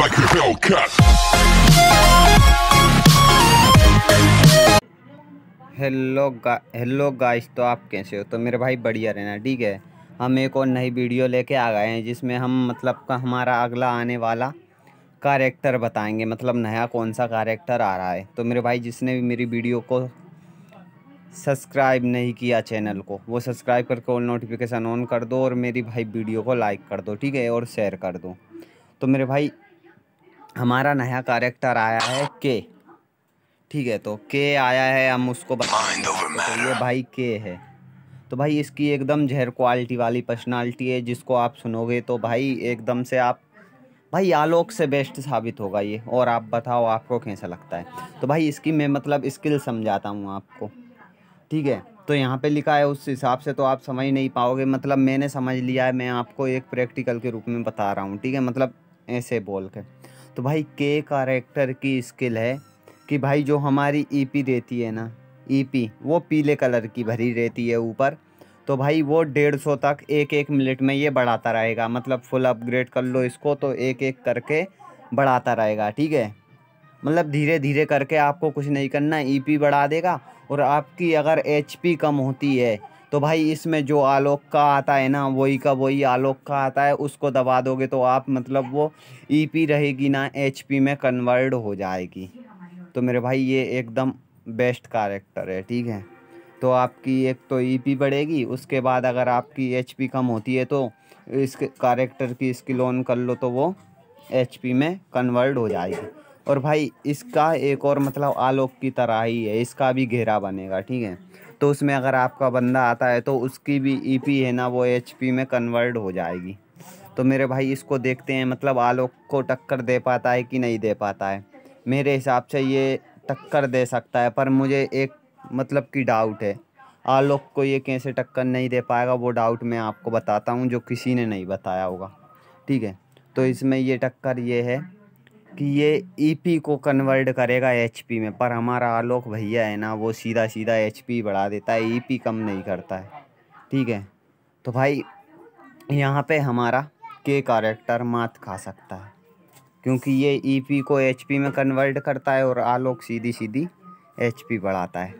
like a cut. Hello गा hello guys तो आप कैसे हो तो मेरे भाई बढ़िया रहना ठीक है हम एक और नई वीडियो लेके आ गए हैं जिसमें हम मतलब का हमारा अगला आने वाला कैरेक्टर बताएंगे मतलब नया कौन सा कैरेक्टर आ रहा है तो मेरे भाई जिसने भी मेरी वीडियो को सब्सक्राइब नहीं किया चैनल को वो सब्सक्राइब करके ऑल नोटिफिकेशन ऑन कर दो और मेरी भाई वीडियो को लाइक कर दो ठीक है और शेयर कर दो तो मेरे भाई हमारा नया कैरेक्टर आया है के ठीक है तो के आया है हम उसको बता तो ये भाई के है तो भाई इसकी एकदम जहर क्वालिटी वाली पर्सनालिटी है जिसको आप सुनोगे तो भाई एकदम से आप भाई आलोक से बेस्ट साबित होगा ये और आप बताओ आपको कैसा लगता है तो भाई इसकी मैं मतलब स्किल समझाता हूँ आपको ठीक है तो यहाँ पे लिखा है उस हिसाब से तो आप समझ नहीं पाओगे मतलब मैंने समझ लिया है मैं आपको एक प्रैक्टिकल के रूप में बता रहा हूँ ठीक है मतलब ऐसे बोल के तो भाई के कैरेक्टर की स्किल है कि भाई जो हमारी ईपी e रहती है ना ईपी e वो पीले कलर की भरी रहती है ऊपर तो भाई वो डेढ़ सौ तक एक एक मिनट में ये बढ़ाता रहेगा मतलब फुल अपग्रेड कर लो इसको तो एक एक करके बढ़ाता रहेगा ठीक है मतलब धीरे धीरे करके आपको कुछ नहीं करना ईपी e बढ़ा देगा और आपकी अगर एचपी कम होती है तो भाई इसमें जो आलोक का आता है ना वही का वही आलोक का आता है उसको दबा दोगे तो आप मतलब वो ईपी e रहेगी ना एचपी में कन्वर्ट हो जाएगी तो मेरे भाई ये एकदम बेस्ट कैरेक्टर है ठीक है तो आपकी एक तो ईपी e बढ़ेगी उसके बाद अगर आपकी एचपी कम होती है तो इस कैरेक्टर की स्किल ऑन कर लो तो वो एच में कन्वर्ट हो जाएगी और भाई इसका एक और मतलब आलोक की तरह ही है इसका भी घेरा बनेगा ठीक है तो उसमें अगर आपका बंदा आता है तो उसकी भी ईपी e है ना वो एचपी में कन्वर्ट हो जाएगी तो मेरे भाई इसको देखते हैं मतलब आलोक को टक्कर दे पाता है कि नहीं दे पाता है मेरे हिसाब से ये टक्कर दे सकता है पर मुझे एक मतलब कि डाउट है आलोक को ये कैसे टक्कर नहीं दे पाएगा वो डाउट मैं आपको बताता हूँ जो किसी ने नहीं बताया होगा ठीक है तो इसमें ये टक्कर ये है कि ये ईपी e को कन्वर्ट करेगा एचपी में पर हमारा आलोक भैया है ना वो सीधा सीधा एचपी बढ़ा देता है ईपी e कम नहीं करता है ठीक है तो भाई यहाँ पे हमारा के कैरेक्टर मात खा सकता है क्योंकि ये ईपी e को एचपी में कन्वर्ट करता है और आलोक सीधी सीधी एचपी बढ़ाता है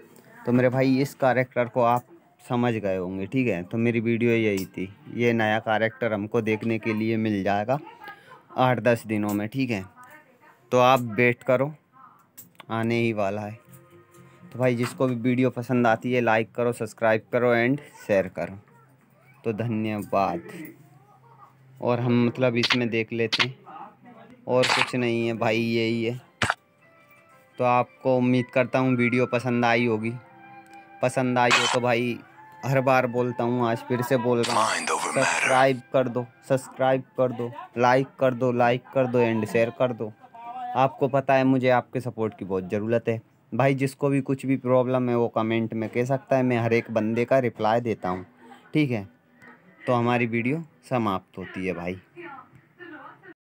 तो मेरे भाई इस कैरेक्टर को आप समझ गए होंगे ठीक है तो मेरी वीडियो यही थी ये नया कैरेक्टर हमको देखने के लिए मिल जाएगा आठ दस दिनों में ठीक है तो आप वेट करो आने ही वाला है तो भाई जिसको भी वीडियो पसंद आती है लाइक करो सब्सक्राइब करो एंड शेयर करो तो धन्यवाद और हम मतलब इसमें देख लेते हैं और कुछ नहीं है भाई यही है तो आपको उम्मीद करता हूँ वीडियो पसंद आई होगी पसंद आई हो तो भाई हर बार बोलता हूँ आज फिर से बोल रहा हूँ सब्सक्राइब कर दो सब्सक्राइब कर दो लाइक कर दो लाइक कर दो एंड शेयर कर दो आपको पता है मुझे आपके सपोर्ट की बहुत ज़रूरत है भाई जिसको भी कुछ भी प्रॉब्लम है वो कमेंट में कह सकता है मैं हर एक बंदे का रिप्लाई देता हूँ ठीक है तो हमारी वीडियो समाप्त होती है भाई